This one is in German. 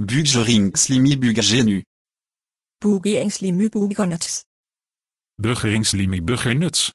Bugeringslimi Bugegenu. Bugeringslimi Bugenuts. Bugeringslimi Bugenuts.